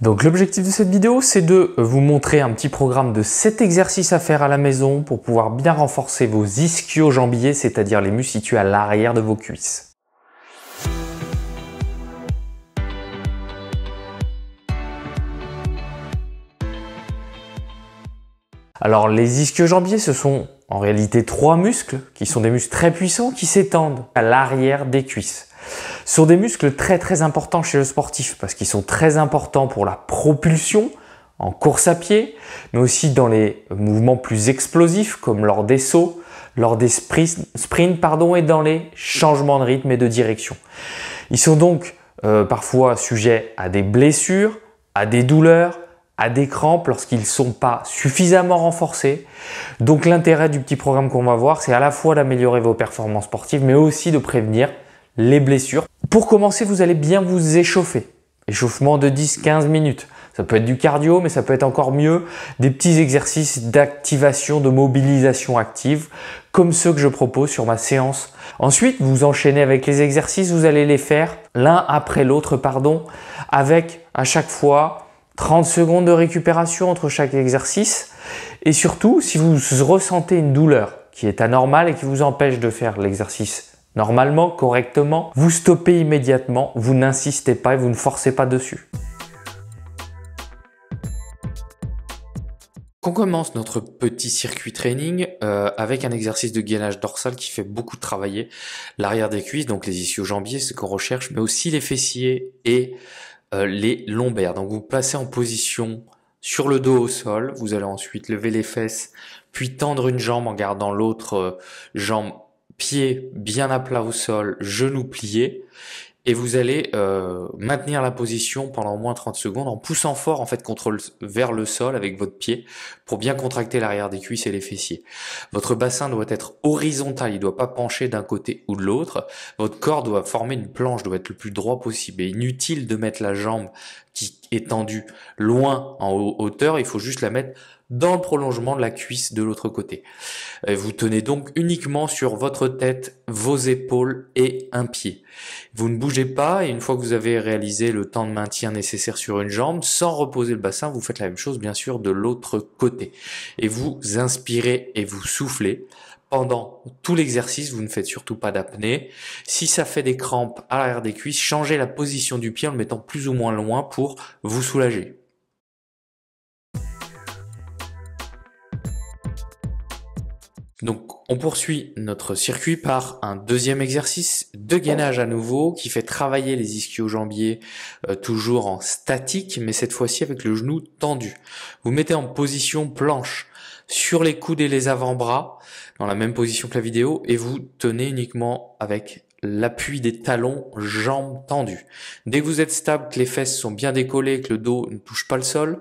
Donc l'objectif de cette vidéo, c'est de vous montrer un petit programme de 7 exercices à faire à la maison pour pouvoir bien renforcer vos ischio-jambiers, c'est-à-dire les muscles situés à l'arrière de vos cuisses. Alors les ischio-jambiers, ce sont en réalité trois muscles qui sont des muscles très puissants qui s'étendent à l'arrière des cuisses sont des muscles très très importants chez le sportif parce qu'ils sont très importants pour la propulsion en course à pied, mais aussi dans les mouvements plus explosifs comme lors des sauts, lors des sprints pardon, et dans les changements de rythme et de direction. Ils sont donc euh, parfois sujets à des blessures, à des douleurs, à des crampes lorsqu'ils ne sont pas suffisamment renforcés. Donc l'intérêt du petit programme qu'on va voir, c'est à la fois d'améliorer vos performances sportives, mais aussi de prévenir les blessures. Pour commencer, vous allez bien vous échauffer. Échauffement de 10-15 minutes. Ça peut être du cardio, mais ça peut être encore mieux des petits exercices d'activation, de mobilisation active, comme ceux que je propose sur ma séance. Ensuite, vous enchaînez avec les exercices, vous allez les faire l'un après l'autre, pardon, avec à chaque fois 30 secondes de récupération entre chaque exercice. Et surtout, si vous ressentez une douleur qui est anormale et qui vous empêche de faire l'exercice normalement, correctement, vous stoppez immédiatement, vous n'insistez pas et vous ne forcez pas dessus. On commence notre petit circuit training euh, avec un exercice de gainage dorsal qui fait beaucoup travailler l'arrière des cuisses, donc les ischio-jambiers, ce qu'on recherche, mais aussi les fessiers et euh, les lombaires. Donc vous, vous placez en position sur le dos au sol, vous allez ensuite lever les fesses, puis tendre une jambe en gardant l'autre euh, jambe pied bien à plat au sol, genoux plié, et vous allez euh, maintenir la position pendant au moins 30 secondes en poussant fort en fait contre le, vers le sol avec votre pied pour bien contracter l'arrière des cuisses et les fessiers. Votre bassin doit être horizontal, il ne doit pas pencher d'un côté ou de l'autre. Votre corps doit former une planche, doit être le plus droit possible. inutile de mettre la jambe qui est tendue loin en hauteur, il faut juste la mettre dans le prolongement de la cuisse de l'autre côté. Euh, vous tenez donc uniquement sur votre tête, vos épaules et un pied. Vous ne bougez pas et une fois que vous avez réalisé le temps de maintien nécessaire sur une jambe, sans reposer le bassin, vous faites la même chose bien sûr de l'autre côté. Et vous inspirez et vous soufflez pendant tout l'exercice, vous ne faites surtout pas d'apnée. Si ça fait des crampes à l'arrière des cuisses, changez la position du pied en le mettant plus ou moins loin pour vous soulager. Donc on poursuit notre circuit par un deuxième exercice de gainage à nouveau qui fait travailler les ischio-jambiers euh, toujours en statique mais cette fois-ci avec le genou tendu. Vous mettez en position planche sur les coudes et les avant-bras dans la même position que la vidéo et vous tenez uniquement avec l'appui des talons, jambes tendues. Dès que vous êtes stable, que les fesses sont bien décollées, que le dos ne touche pas le sol,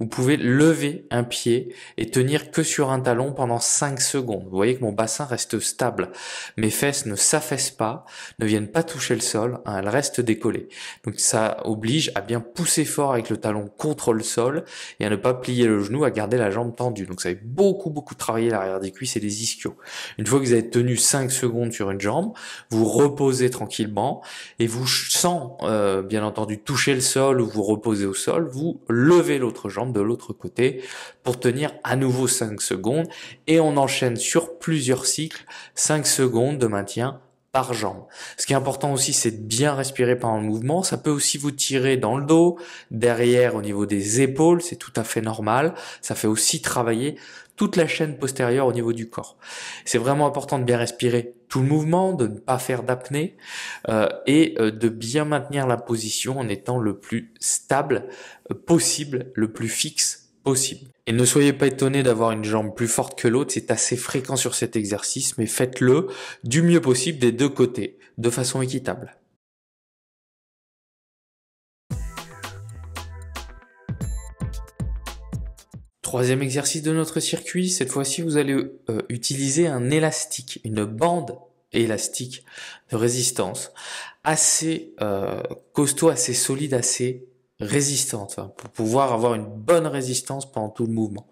vous pouvez lever un pied et tenir que sur un talon pendant 5 secondes. Vous voyez que mon bassin reste stable. Mes fesses ne s'affaissent pas, ne viennent pas toucher le sol, hein, elles restent décollées. Donc ça oblige à bien pousser fort avec le talon contre le sol et à ne pas plier le genou, à garder la jambe tendue. Donc ça fait beaucoup beaucoup travailler l'arrière des cuisses et les ischios. Une fois que vous avez tenu 5 secondes sur une jambe, vous reposer tranquillement et vous, sans euh, bien entendu toucher le sol ou vous reposer au sol, vous levez l'autre jambe de l'autre côté pour tenir à nouveau 5 secondes et on enchaîne sur plusieurs cycles 5 secondes de maintien par jambe. Ce qui est important aussi, c'est de bien respirer pendant le mouvement. Ça peut aussi vous tirer dans le dos, derrière, au niveau des épaules, c'est tout à fait normal. Ça fait aussi travailler toute la chaîne postérieure au niveau du corps. C'est vraiment important de bien respirer tout le mouvement, de ne pas faire d'apnée euh, et euh, de bien maintenir la position en étant le plus stable euh, possible, le plus fixe possible. Et ne soyez pas étonné d'avoir une jambe plus forte que l'autre, c'est assez fréquent sur cet exercice, mais faites-le du mieux possible des deux côtés, de façon équitable. Troisième exercice de notre circuit, cette fois-ci vous allez euh, utiliser un élastique, une bande élastique de résistance assez euh, costaud, assez solide, assez résistante, hein, pour pouvoir avoir une bonne résistance pendant tout le mouvement.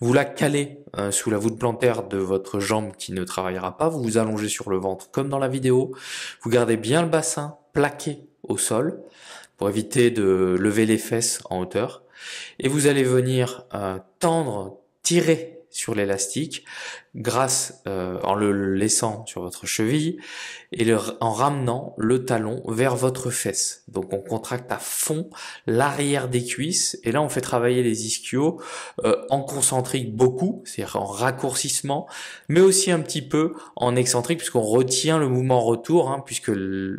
Vous la calez euh, sous la voûte plantaire de votre jambe qui ne travaillera pas, vous vous allongez sur le ventre comme dans la vidéo, vous gardez bien le bassin plaqué au sol pour éviter de lever les fesses en hauteur et vous allez venir euh, tendre, tirer sur l'élastique grâce euh, en le laissant sur votre cheville et en ramenant le talon vers votre fesse. Donc on contracte à fond l'arrière des cuisses et là on fait travailler les ischios euh, en concentrique beaucoup, c'est-à-dire en raccourcissement, mais aussi un petit peu en excentrique puisqu'on retient le mouvement retour, hein, puisque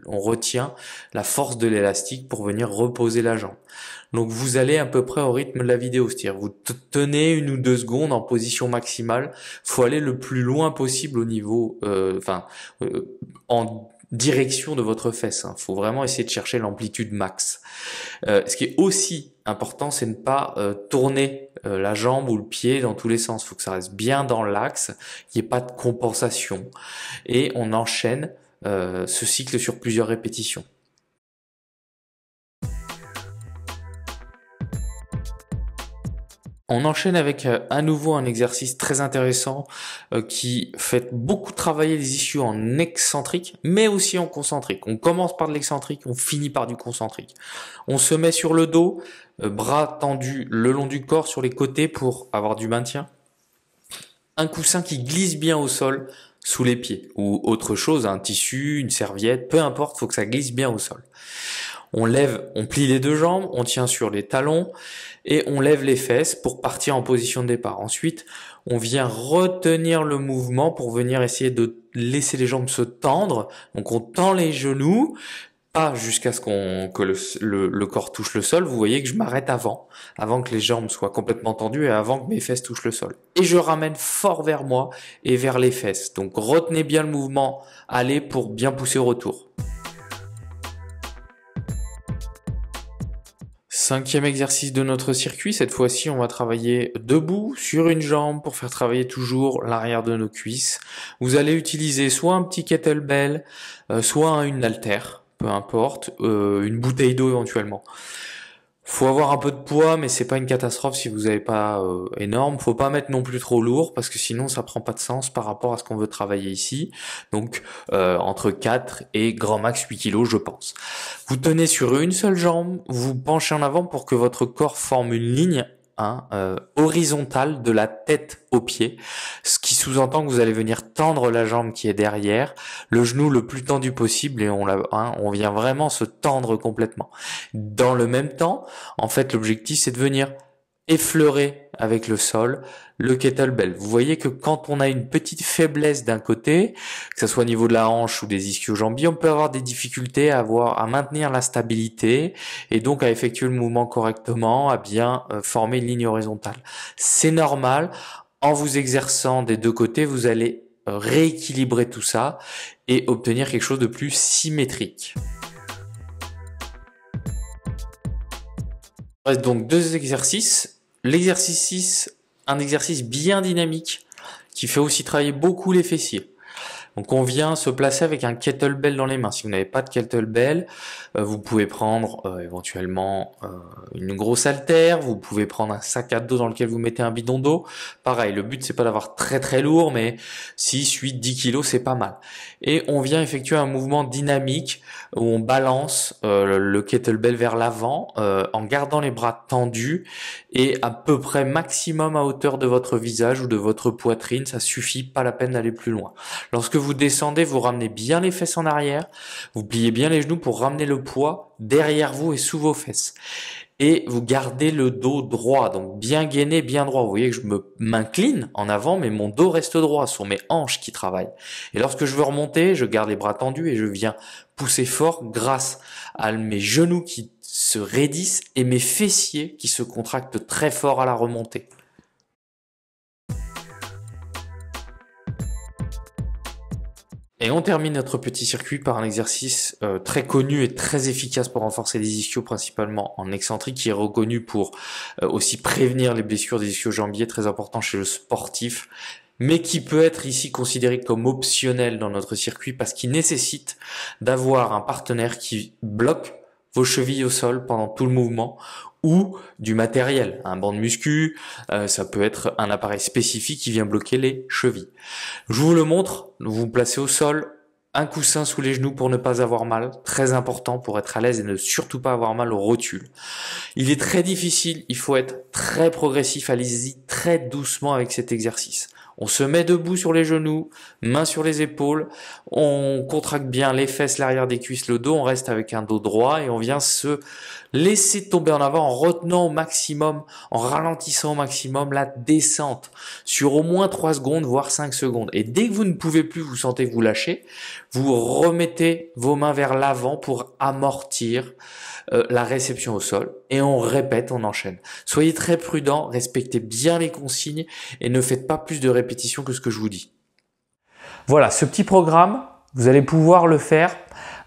on retient la force de l'élastique pour venir reposer la jambe. Donc vous allez à peu près au rythme de la vidéo, c'est-à-dire vous tenez une ou deux secondes en position maximale. Faut aller le plus loin possible au niveau, euh, enfin, euh, en direction de votre fesse. Il hein. Faut vraiment essayer de chercher l'amplitude max. Euh, ce qui est aussi important, c'est ne pas tourner la jambe ou le pied dans tous les sens. Il Faut que ça reste bien dans l'axe, qu'il n'y ait pas de compensation. Et on enchaîne ce cycle sur plusieurs répétitions. On enchaîne avec euh, à nouveau un exercice très intéressant euh, qui fait beaucoup travailler les issues en excentrique, mais aussi en concentrique. On commence par de l'excentrique, on finit par du concentrique. On se met sur le dos, euh, bras tendus le long du corps, sur les côtés pour avoir du maintien. Un coussin qui glisse bien au sol sous les pieds, ou autre chose, un tissu, une serviette, peu importe, faut que ça glisse bien au sol. On lève, on plie les deux jambes, on tient sur les talons et on lève les fesses pour partir en position de départ. Ensuite, on vient retenir le mouvement pour venir essayer de laisser les jambes se tendre. Donc on tend les genoux, pas jusqu'à ce qu'on que le, le, corps touche le sol. Vous voyez que je m'arrête avant, avant que les jambes soient complètement tendues et avant que mes fesses touchent le sol. Et je ramène fort vers moi et vers les fesses. Donc retenez bien le mouvement, allez pour bien pousser au retour. Cinquième exercice de notre circuit, cette fois-ci on va travailler debout sur une jambe pour faire travailler toujours l'arrière de nos cuisses. Vous allez utiliser soit un petit kettlebell, euh, soit une haltère, peu importe, euh, une bouteille d'eau éventuellement. Faut avoir un peu de poids, mais c'est pas une catastrophe si vous n'avez pas euh, énorme. Faut pas mettre non plus trop lourd parce que sinon ça prend pas de sens par rapport à ce qu'on veut travailler ici. Donc euh, entre 4 et grand max 8 kilos, je pense. Vous tenez sur une seule jambe, vous penchez en avant pour que votre corps forme une ligne euh, horizontal, de la tête au pied, ce qui sous-entend que vous allez venir tendre la jambe qui est derrière, le genou le plus tendu possible et on, la, hein, on vient vraiment se tendre complètement. Dans le même temps, en fait, l'objectif c'est de venir effleurer avec le sol le kettlebell. Vous voyez que quand on a une petite faiblesse d'un côté, que ce soit au niveau de la hanche ou des ischios jambiers on peut avoir des difficultés à avoir, à maintenir la stabilité et donc à effectuer le mouvement correctement, à bien euh, former une ligne horizontale. C'est normal. En vous exerçant des deux côtés, vous allez euh, rééquilibrer tout ça et obtenir quelque chose de plus symétrique. reste donc deux exercices L'exercice 6, un exercice bien dynamique qui fait aussi travailler beaucoup les fessiers. Donc on vient se placer avec un kettlebell dans les mains. Si vous n'avez pas de kettlebell, euh, vous pouvez prendre euh, éventuellement euh, une grosse haltère, vous pouvez prendre un sac à dos dans lequel vous mettez un bidon d'eau. Pareil, le but c'est pas d'avoir très très lourd, mais 6, 8, 10 kilos c'est pas mal. Et on vient effectuer un mouvement dynamique où on balance le kettlebell vers l'avant en gardant les bras tendus et à peu près maximum à hauteur de votre visage ou de votre poitrine, ça suffit, pas la peine d'aller plus loin. Lorsque vous descendez, vous ramenez bien les fesses en arrière, vous pliez bien les genoux pour ramener le poids derrière vous et sous vos fesses. Et vous gardez le dos droit, donc bien gainé, bien droit. Vous voyez que je me m'incline en avant, mais mon dos reste droit, sur mes hanches qui travaillent. Et lorsque je veux remonter, je garde les bras tendus et je viens pousser fort grâce à mes genoux qui se raidissent et mes fessiers qui se contractent très fort à la remontée. Et on termine notre petit circuit par un exercice euh, très connu et très efficace pour renforcer les ischios, principalement en excentrique, qui est reconnu pour euh, aussi prévenir les blessures des ischios jambiers, très important chez le sportif, mais qui peut être ici considéré comme optionnel dans notre circuit parce qu'il nécessite d'avoir un partenaire qui bloque vos chevilles au sol pendant tout le mouvement ou du matériel, un banc de muscu, euh, ça peut être un appareil spécifique qui vient bloquer les chevilles. Je vous le montre, vous vous placez au sol, un coussin sous les genoux pour ne pas avoir mal, très important pour être à l'aise et ne surtout pas avoir mal au rotule. Il est très difficile, il faut être très progressif, allez-y très doucement avec cet exercice. On se met debout sur les genoux, mains sur les épaules, on contracte bien les fesses, l'arrière des cuisses, le dos, on reste avec un dos droit et on vient se laisser tomber en avant en retenant au maximum, en ralentissant au maximum la descente sur au moins 3 secondes, voire 5 secondes. Et dès que vous ne pouvez plus, vous sentez vous lâcher, vous remettez vos mains vers l'avant pour amortir euh, la réception au sol et on répète, on enchaîne. Soyez très prudent, respectez bien les consignes et ne faites pas plus de répétitions que ce que je vous dis. Voilà, ce petit programme, vous allez pouvoir le faire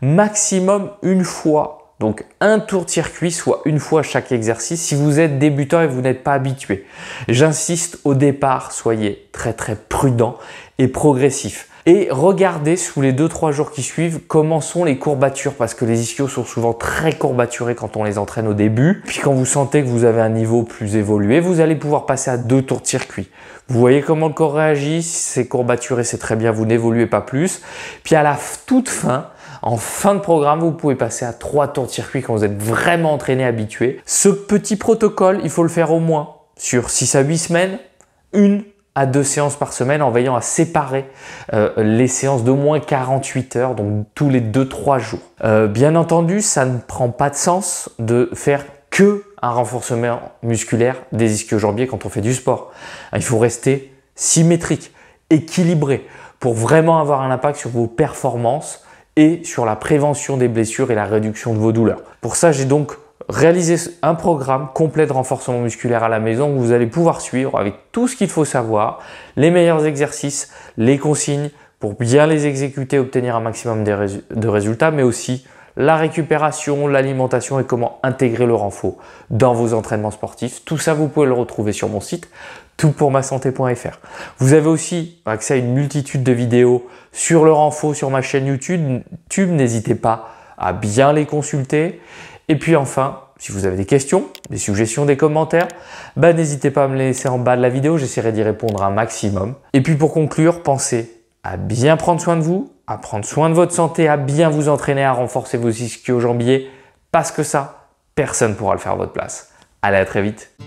maximum une fois donc un tour de circuit, soit une fois chaque exercice, si vous êtes débutant et vous n'êtes pas habitué. J'insiste au départ, soyez très très prudent et progressif et regardez sous les 2-3 jours qui suivent comment sont les courbatures parce que les ischios sont souvent très courbaturés quand on les entraîne au début. Puis quand vous sentez que vous avez un niveau plus évolué, vous allez pouvoir passer à deux tours de circuit. Vous voyez comment le corps réagit, si c'est courbaturé, c'est très bien, vous n'évoluez pas plus. Puis à la toute fin, en fin de programme, vous pouvez passer à trois tours de circuit quand vous êtes vraiment entraîné, habitué. Ce petit protocole, il faut le faire au moins sur 6 à 8 semaines, une deux séances par semaine en veillant à séparer euh, les séances d'au moins 48 heures, donc tous les 2-3 jours. Euh, bien entendu, ça ne prend pas de sens de faire que un renforcement musculaire des ischio-jambiers quand on fait du sport. Il faut rester symétrique, équilibré, pour vraiment avoir un impact sur vos performances et sur la prévention des blessures et la réduction de vos douleurs. Pour ça, j'ai donc réaliser un programme complet de renforcement musculaire à la maison où vous allez pouvoir suivre avec tout ce qu'il faut savoir, les meilleurs exercices, les consignes pour bien les exécuter, obtenir un maximum de résultats, mais aussi la récupération, l'alimentation et comment intégrer le renfo dans vos entraînements sportifs. Tout ça, vous pouvez le retrouver sur mon site toutpourmasanté.fr. Vous avez aussi accès à une multitude de vidéos sur le renfo sur ma chaîne YouTube. N'hésitez pas à bien les consulter. Et puis enfin, si vous avez des questions, des suggestions, des commentaires, bah n'hésitez pas à me les laisser en bas de la vidéo, j'essaierai d'y répondre un maximum. Et puis pour conclure, pensez à bien prendre soin de vous, à prendre soin de votre santé, à bien vous entraîner, à renforcer vos ischios jambiers, parce que ça, personne ne pourra le faire à votre place. Allez, à très vite